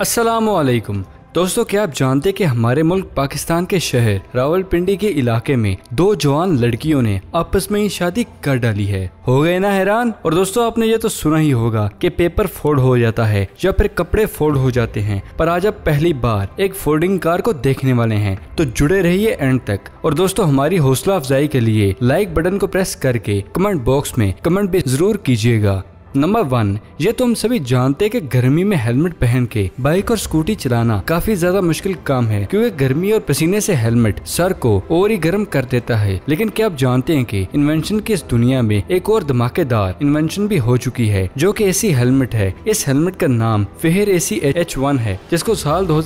असलकुम दोस्तों क्या आप जानते कि हमारे मुल्क पाकिस्तान के शहर रावलपिंडी के इलाके में दो जवान लड़कियों ने आपस में ही शादी कर डाली है हो गए ना हैरान और दोस्तों आपने ये तो सुना ही होगा कि पेपर फोल्ड हो जाता है या फिर कपड़े फोल्ड हो जाते हैं पर आज आप पहली बार एक फोल्डिंग कार को देखने वाले हैं तो जुड़े रहिए एंड तक और दोस्तों हमारी हौसला अफजाई के लिए लाइक बटन को प्रेस करके कमेंट बॉक्स में कमेंट भी जरूर कीजिएगा नंबर वन ये तो हम सभी जानते हैं कि गर्मी में हेलमेट पहन के बाइक और स्कूटी चलाना काफी ज्यादा मुश्किल काम है क्योंकि गर्मी और पसीने से हेलमेट सर को और ही गर्म कर देता है लेकिन क्या आप जानते हैं कि इन्वेंशन की इस दुनिया में एक और धमाकेदार इन्वेंशन भी हो चुकी है जो कि एसी हेलमेट है इस हेलमेट का नाम फेहर एसी एच वन है जिसको साल दो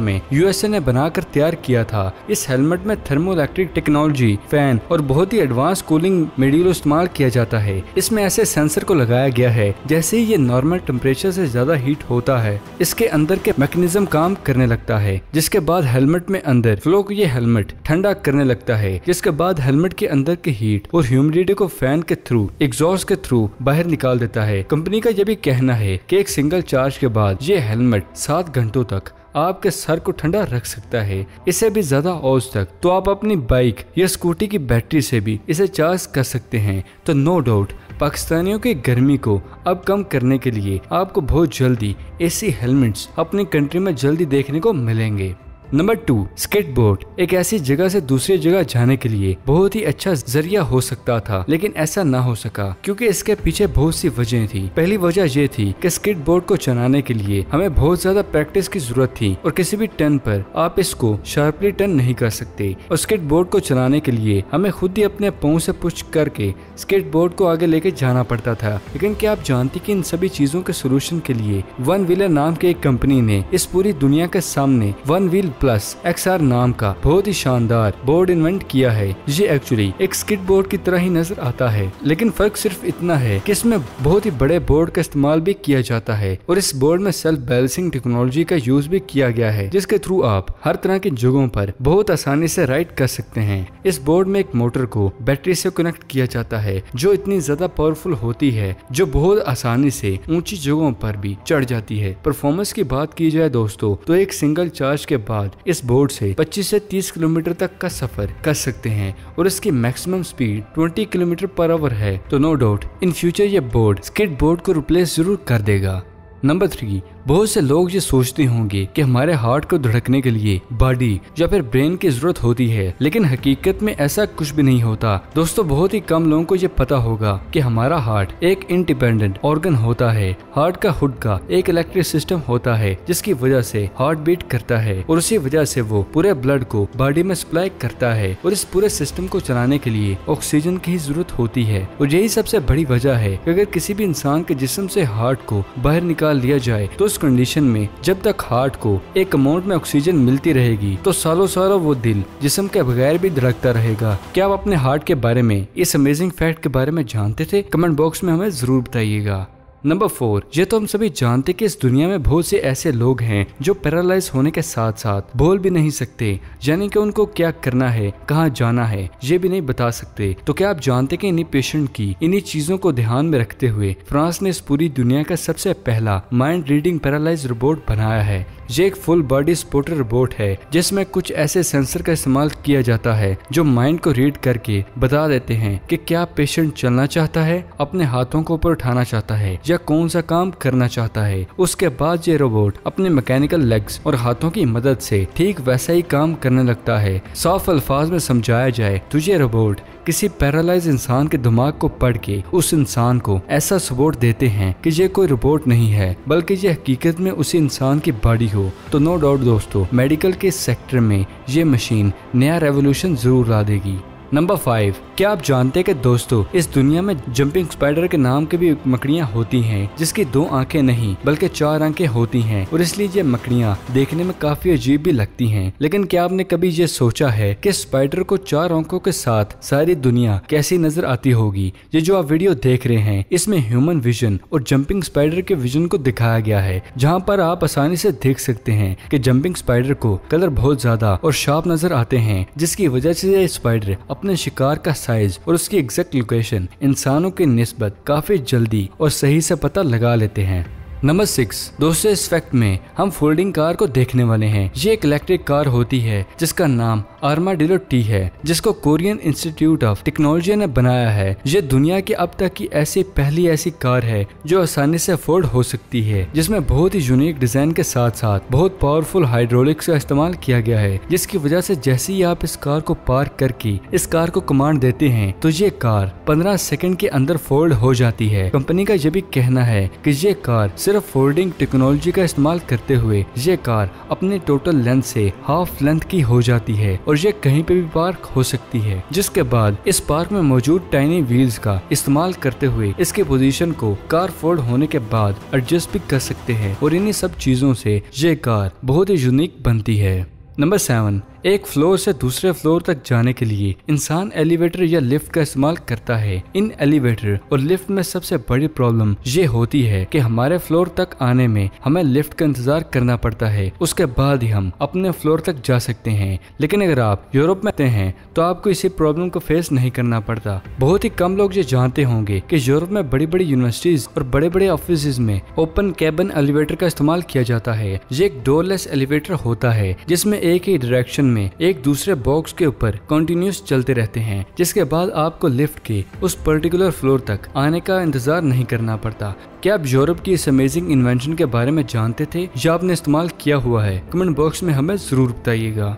में यूएसए ने बनाकर तैयार किया था इस हेलमेट में थर्मो इलेक्ट्रिक टेक्नोलॉजी फैन और बहुत ही एडवांस कूलिंग मेडियल इस्तेमाल किया जाता है इसमें ऐसे सेंसर को लगाया गया गया है जैसे ही ये नॉर्मल टेम्परेचर से ज्यादा हीट होता है इसके अंदर के मैकेनिज्म काम करने लगता है जिसके बाद हेलमेट में अंदर फ्लो को ये हेलमेट ठंडा करने लगता है जिसके बाद हेलमेट के अंदर के हीट और ह्यूमिडिटी को फैन के थ्रू एग्जॉस्ट के थ्रू बाहर निकाल देता है कंपनी का यह भी कहना है की एक सिंगल चार्ज के बाद ये हेलमेट सात घंटों तक आपके सर को ठंडा रख सकता है इसे भी ज्यादा औस तक तो आप अपनी बाइक या स्कूटी की बैटरी से भी इसे चार्ज कर सकते हैं तो नो डाउट पाकिस्तानियों के गर्मी को अब कम करने के लिए आपको बहुत जल्दी ऐसी हेलमेट्स अपनी कंट्री में जल्दी देखने को मिलेंगे नंबर टू स्केटबोर्ड एक ऐसी जगह से दूसरी जगह जाने के लिए बहुत ही अच्छा जरिया हो सकता था लेकिन ऐसा ना हो सका क्योंकि इसके पीछे बहुत सी वजह थी पहली वजह ये थी कि स्केटबोर्ड को चलाने के लिए हमें बहुत ज्यादा प्रैक्टिस की जरूरत थी और किसी भी टर्न पर आप इसको शार्पली टर्न नहीं कर सकते और स्केटबोर्ड को चलाने के लिए हमें खुद ही अपने पाँव से पुश करके स्केटबोर्ड को आगे लेके जाना पड़ता था लेकिन क्या आप जानती की इन सभी चीजों के सोल्यूशन के लिए वन व्हीलर नाम की एक कंपनी ने इस पूरी दुनिया के सामने वन व्हील प्लस एक्स नाम का बहुत ही शानदार बोर्ड इन्वेंट किया है ये एक्चुअली एक स्किट बोर्ड की तरह ही नजर आता है लेकिन फर्क सिर्फ इतना है कि इसमें बहुत ही बड़े बोर्ड का इस्तेमाल भी किया जाता है और इस बोर्ड में सेल्फ बैलेंसिंग टेक्नोलॉजी का यूज भी किया गया है जिसके थ्रू आप हर तरह की जगहों पर बहुत आसानी से राइड कर सकते हैं इस बोर्ड में एक मोटर को बैटरी से कनेक्ट किया जाता है जो इतनी ज्यादा पावरफुल होती है जो बहुत आसानी से ऊंची जगहों पर भी चढ़ जाती है परफॉर्मेंस की बात की जाए दोस्तों तो एक सिंगल चार्ज के बाद बाद इस बोर्ड से 25 से 30 किलोमीटर तक का सफर कर सकते हैं और इसकी maximum speed 20 kilometre per hour है तो नो डाउट इन फ्यूचर ये बोर्ड स्केट बोर्ड को रिप्लेस जरूर कर देगा नंबर थ्री बहुत से लोग ये सोचते होंगे कि हमारे हार्ट को धड़कने के लिए बॉडी या फिर ब्रेन की जरूरत होती है लेकिन हकीकत में ऐसा कुछ भी नहीं होता दोस्तों बहुत ही कम लोगों को ये पता होगा कि हमारा हार्ट एक इंडिपेंडेंट ऑर्गन होता है हार्ट का हुड का एक इलेक्ट्रिक सिस्टम होता है जिसकी वजह से हार्ट बीट करता है और उसी वजह से वो पूरे ब्लड को बॉडी में सप्लाई करता है और इस पूरे सिस्टम को चलाने के लिए ऑक्सीजन की जरूरत होती है और यही सबसे बड़ी वजह है कि अगर किसी भी इंसान के जिसम से हार्ट को बाहर निकाल लिया जाए तो उस कंडीशन में जब तक हार्ट को एक अमाउंट में ऑक्सीजन मिलती रहेगी तो सालों सालों वो दिल जिसम के बगैर भी धड़कता रहेगा क्या आप अपने हार्ट के बारे में इस अमेजिंग फैक्ट के बारे में जानते थे कमेंट बॉक्स में हमें जरूर बताइएगा नंबर फोर ये तो हम सभी जानते कि इस दुनिया में बहुत से ऐसे लोग हैं जो पैरालाइज होने के साथ साथ बोल भी नहीं सकते यानी कि उनको क्या करना है कहाँ जाना है ये भी नहीं बता सकते तो क्या आप जानते कि इन्हीं पेशेंट की इन्हीं चीजों को ध्यान में रखते हुए फ्रांस ने इस पूरी दुनिया का सबसे पहला माइंड रीडिंग पैरालाइज रोबोट बनाया है ये एक फुल बॉडी स्पोटर बोट है जिसमें कुछ ऐसे सेंसर का इस्तेमाल किया जाता है जो माइंड को रीड करके बता देते हैं कि क्या पेशेंट चलना चाहता है अपने हाथों को ऊपर उठाना चाहता है या कौन सा काम करना चाहता है उसके बाद ये रोबोट अपने मैकेनिकल लेग्स और हाथों की मदद से ठीक वैसा ही काम करने लगता है साफ अल्फाज में समझाया जाए तो ये रोबोट किसी पैरालाइज इंसान के दिमाग को पढ़ के उस इंसान को ऐसा सपोर्ट देते हैं कि ये कोई रिपोर्ट नहीं है बल्कि ये हकीकत में उसी इंसान की बॉडी हो तो नो डाउट दोस्तों मेडिकल के सेक्टर में ये मशीन नया रेवोल्यूशन जरूर ला देगी नंबर फाइव क्या आप जानते हैं कि दोस्तों इस दुनिया में जंपिंग स्पाइडर के नाम की भी मकड़ियाँ होती हैं जिसकी दो आंखें नहीं बल्कि चार आंखें होती हैं और इसलिए ये मकड़ियाँ देखने में काफी अजीब भी लगती हैं लेकिन क्या आपने कभी ये सोचा है कि स्पाइडर को चार आंखों के साथ सारी दुनिया कैसी नजर आती होगी ये जो आप वीडियो देख रहे हैं इसमें ह्यूमन विजन और जंपिंग स्पाइडर के विजन को दिखाया गया है जहाँ पर आप आसानी से देख सकते हैं की जम्पिंग स्पाइडर को कलर बहुत ज्यादा और शार्प नजर आते हैं जिसकी वजह से ये स्पाइडर अपने शिकार का साइज और उसकी एग्जैक्ट लोकेशन इंसानों की नस्बत काफी जल्दी और सही से पता लगा लेते हैं नंबर सिक्स दोस्तों इस फैक्ट में हम फोल्डिंग कार को देखने वाले हैं ये एक इलेक्ट्रिक कार होती है जिसका नाम आर्माडिलो टी है जिसको कोरियन इंस्टीट्यूट ऑफ टेक्नोलॉजी ने बनाया है ये दुनिया की अब तक की ऐसी पहली ऐसी कार है जो आसानी से अफोर्ड हो सकती है जिसमें बहुत ही यूनिक डिजाइन के साथ साथ बहुत पावरफुल हाइड्रोलिक्स का इस्तेमाल किया गया है जिसकी वजह से जैसे ही आप इस कार को पार्क करके इस कार को कमांड देते हैं तो ये कार 15 सेकंड के अंदर फोल्ड हो जाती है कंपनी का ये भी कहना है कि ये कार सिर्फ फोल्डिंग टेक्नोलॉजी का इस्तेमाल करते हुए ये कार अपने टोटल लेंथ से हाफ लेंथ की हो जाती है और और ये कहीं पे भी पार्क हो सकती है जिसके बाद इस पार्क में मौजूद टाइनी व्हील्स का इस्तेमाल करते हुए इसके पोजीशन को कार फोल्ड होने के बाद एडजस्ट भी कर सकते हैं और इन्हीं सब चीजों से ये कार बहुत ही यूनिक बनती है नंबर सेवन एक फ्लोर से दूसरे फ्लोर तक जाने के लिए इंसान एलिवेटर या लिफ्ट का इस्तेमाल करता है इन एलिवेटर और लिफ्ट में सबसे बड़ी प्रॉब्लम ये होती है कि हमारे फ्लोर तक आने में हमें लिफ्ट का इंतजार करना पड़ता है उसके बाद ही हम अपने फ्लोर तक जा सकते हैं लेकिन अगर आप यूरोप में रहते हैं तो आपको इसी प्रॉब्लम को फेस नहीं करना पड़ता बहुत ही कम लोग ये जानते होंगे कि यूरोप में बड़ी बड़ी यूनिवर्सिटीज और बड़े बड़े ऑफिस में ओपन कैबन एलिवेटर का इस्तेमाल किया जाता है ये एक डोरलेस एलिवेटर होता है जिसमें एक ही डायरेक्शन में एक दूसरे बॉक्स के ऊपर कंटिन्यूस चलते रहते हैं जिसके बाद आपको लिफ्ट के उस पर्टिकुलर फ्लोर तक आने का इंतजार नहीं करना पड़ता क्या आप यूरोप की इस अमेजिंग इन्वेंशन के बारे में जानते थे या आपने इस्तेमाल किया हुआ है कमेंट बॉक्स में हमें जरूर बताइएगा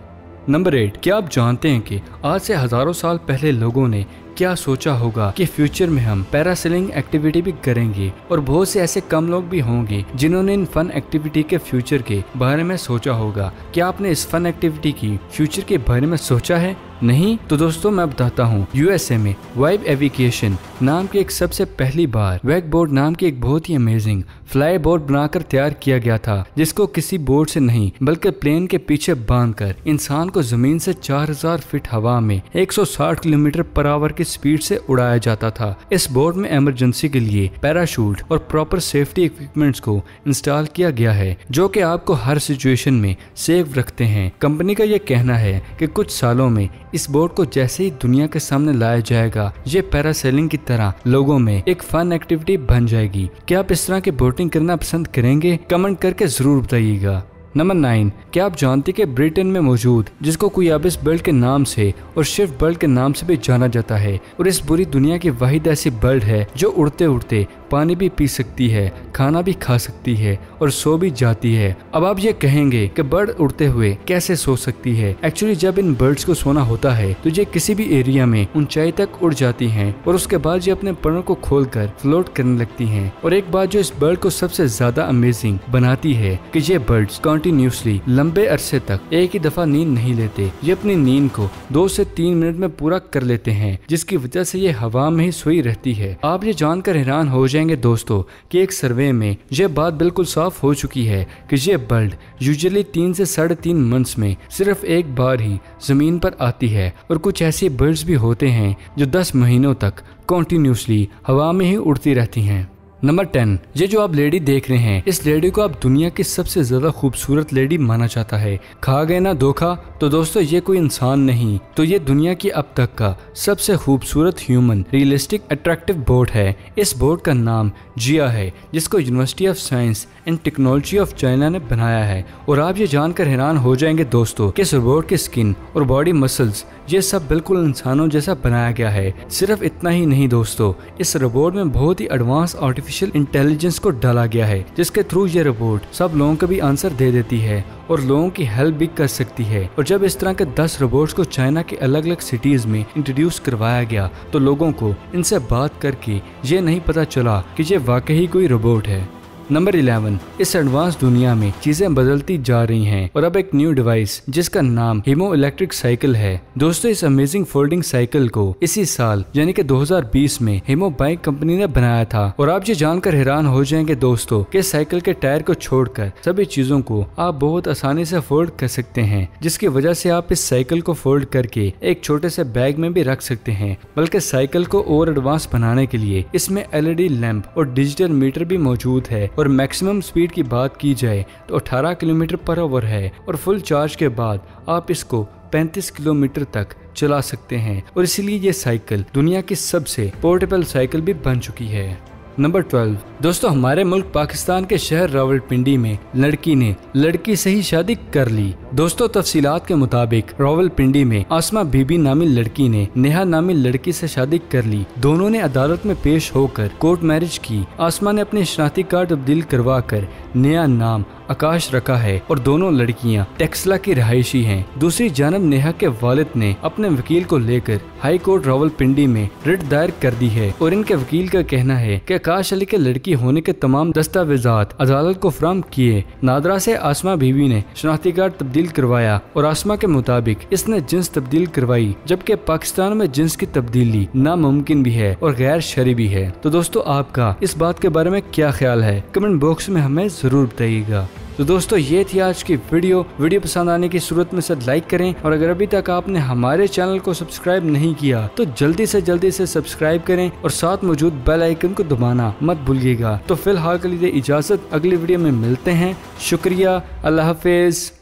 नंबर एट क्या आप जानते हैं कि आज से हजारों साल पहले लोगों ने क्या सोचा होगा कि फ्यूचर में हम पैरासिलिंग एक्टिविटी भी करेंगे और बहुत से ऐसे कम लोग भी होंगे जिन्होंने इन फन एक्टिविटी के फ्यूचर के बारे में सोचा होगा क्या आपने इस फन एक्टिविटी की फ्यूचर के बारे में सोचा है नहीं तो दोस्तों मैं बताता हूँ यूएसए में वाइब एविकेशन नाम की एक सबसे पहली बार वैक बोर्ड नाम की एक बहुत ही अमेजिंग फ्लाई बोर्ड बनाकर तैयार किया गया था जिसको किसी बोर्ड से नहीं बल्कि प्लेन के पीछे बांधकर इंसान को जमीन से 4000 फीट हवा में 160 किलोमीटर पर आवर की स्पीड से उड़ाया जाता था इस बोर्ड में इमरजेंसी के लिए पैराशूट और प्रॉपर सेफ्टी इक्विपमेंट्स को इंस्टॉल किया गया है जो कि आपको हर सिचुएशन में सेफ रखते हैं कंपनी का यह कहना है कि कुछ सालों में इस बोर्ड को जैसे ही दुनिया के सामने लाया जाएगा ये पैरासेलिंग की तरह लोगों में एक फन एक्टिविटी बन जाएगी क्या आप इस तरह की बोटिंग करना पसंद करेंगे कमेंट करके जरूर बताइएगा नंबर नाइन क्या आप जानते कि ब्रिटेन में मौजूद जिसको कोई अब इस बेल्ट के नाम से और सिर्फ बेल्ट के नाम से भी जाना जाता है और इस पूरी दुनिया की वाहिद ऐसी बेल्ट है जो उड़ते उड़ते पानी भी पी सकती है खाना भी खा सकती है और सो भी जाती है अब आप ये कहेंगे कि बर्ड उड़ते हुए कैसे सो सकती है एक्चुअली जब इन बर्ड्स को सोना होता है तो ये किसी भी एरिया में ऊंचाई तक उड़ जाती हैं और उसके बाद ये अपने परों को खोलकर फ्लोट करने लगती हैं और एक बात जो इस बर्ड को सबसे ज्यादा अमेजिंग बनाती है कि ये बर्ड्स कंटिन्यूसली लंबे अरसे तक एक ही दफा नींद नहीं लेते ये अपनी नींद को दो से तीन मिनट में पूरा कर लेते हैं जिसकी वजह से ये हवा में ही सोई रहती है आप ये जानकर हैरान हो जाए जाएंगे दोस्तों कि एक सर्वे में यह बात बिल्कुल साफ हो चुकी है कि यह बर्ड यूजली तीन से साढ़े तीन मंथ्स में सिर्फ एक बार ही ज़मीन पर आती है और कुछ ऐसे बर्ड्स भी होते हैं जो दस महीनों तक कॉन्टीन्यूसली हवा में ही उड़ती रहती हैं नंबर टेन ये जो आप लेडी देख रहे हैं इस लेडी को आप दुनिया की सबसे ज्यादा खूबसूरत लेडी माना जाता है खा गए ना धोखा तो दोस्तों ये कोई इंसान नहीं तो ये दुनिया की अब तक का सबसे खूबसूरत ह्यूमन रियलिस्टिक अट्रैक्टिव बोर्ड है इस बोर्ड का नाम जिया है जिसको university of science and technology of China ने बनाया है और आप ये जानकर हैरान हो जाएंगे दोस्तों के इस रोबोट की स्किन और बॉडी मसल्स ये सब बिल्कुल इंसानों जैसा बनाया गया है सिर्फ इतना ही नहीं दोस्तों इस रोबोट में बहुत ही एडवांस आर्टिफिक आर्टिफिशियल इंटेलिजेंस को डाला गया है जिसके थ्रू ये रोबोट सब लोगों को भी आंसर दे देती है और लोगों की हेल्प भी कर सकती है और जब इस तरह के 10 रोबोट्स को चाइना के अलग अलग सिटीज में इंट्रोड्यूस करवाया गया तो लोगों को इनसे बात करके ये नहीं पता चला कि ये वाकई कोई रोबोट है नंबर इलेवन इस एडवांस दुनिया में चीजें बदलती जा रही हैं और अब एक न्यू डिवाइस जिसका नाम हिमो इलेक्ट्रिक साइकिल है दोस्तों इस अमेजिंग फोल्डिंग साइकिल को इसी साल यानी कि 2020 में हिमो बाइक कंपनी ने बनाया था और आप ये जानकर हैरान हो जाएंगे दोस्तों कि साइकिल के टायर को छोड़कर सभी चीजों को आप बहुत आसानी से फोल्ड कर सकते हैं जिसकी वजह से आप इस साइकिल को फोल्ड करके एक छोटे से बैग में भी रख सकते हैं बल्कि साइकिल को और एडवांस बनाने के लिए इसमें एलईडी लैंप e और डिजिटल मीटर भी मौजूद है और मैक्सिमम स्पीड की बात की जाए तो 18 किलोमीटर पर आवर है और फुल चार्ज के बाद आप इसको 35 किलोमीटर तक चला सकते हैं और इसलिए ये साइकिल दुनिया की सबसे पोर्टेबल साइकिल भी बन चुकी है नंबर ट्वेल्व दोस्तों हमारे मुल्क पाकिस्तान के शहर रावलपिंडी में लड़की ने लड़की से ही शादी कर ली दोस्तों तफसीलात के मुताबिक रावलपिंडी में आसमा बीबी नामी लड़की ने नेहा नामी लड़की से शादी कर ली दोनों ने अदालत में पेश होकर कोर्ट मैरिज की आसमा ने अपने शनाती कार्ड तब्दील करवा कर नया नाम आकाश रखा है और दोनों लड़कियां टेक्सला की रहायशी हैं। दूसरी जानब नेहा के वालिद ने अपने वकील को लेकर हाई कोर्ट रावलपिंडी में रिट दायर कर दी है और इनके वकील का कहना है कि आकाश अली के लड़की होने के तमाम दस्तावेजात अदालत को फ्राहम किए नादरा से आसमा बीवी ने शनाख्ती कार्ड तब्दील करवाया और आसमा के मुताबिक इसने जिन्स तब्दील करवाई जबकि पाकिस्तान में जिन्स की तब्दीली नामुमकिन भी है और गैर शरी भी है तो दोस्तों आपका इस बात के बारे में क्या ख्याल है कमेंट बॉक्स में हमें जरूर बताइएगा तो दोस्तों ये थी आज की वीडियो वीडियो पसंद आने की सूरत में सद लाइक करें और अगर अभी तक आपने हमारे चैनल को सब्सक्राइब नहीं किया तो जल्दी से जल्दी से सब्सक्राइब करें और साथ मौजूद बेल आइकन को दबाना मत भूलिएगा तो फिलहाल के लिए इजाजत अगली वीडियो में मिलते हैं शुक्रिया अल्लाह हाफिज़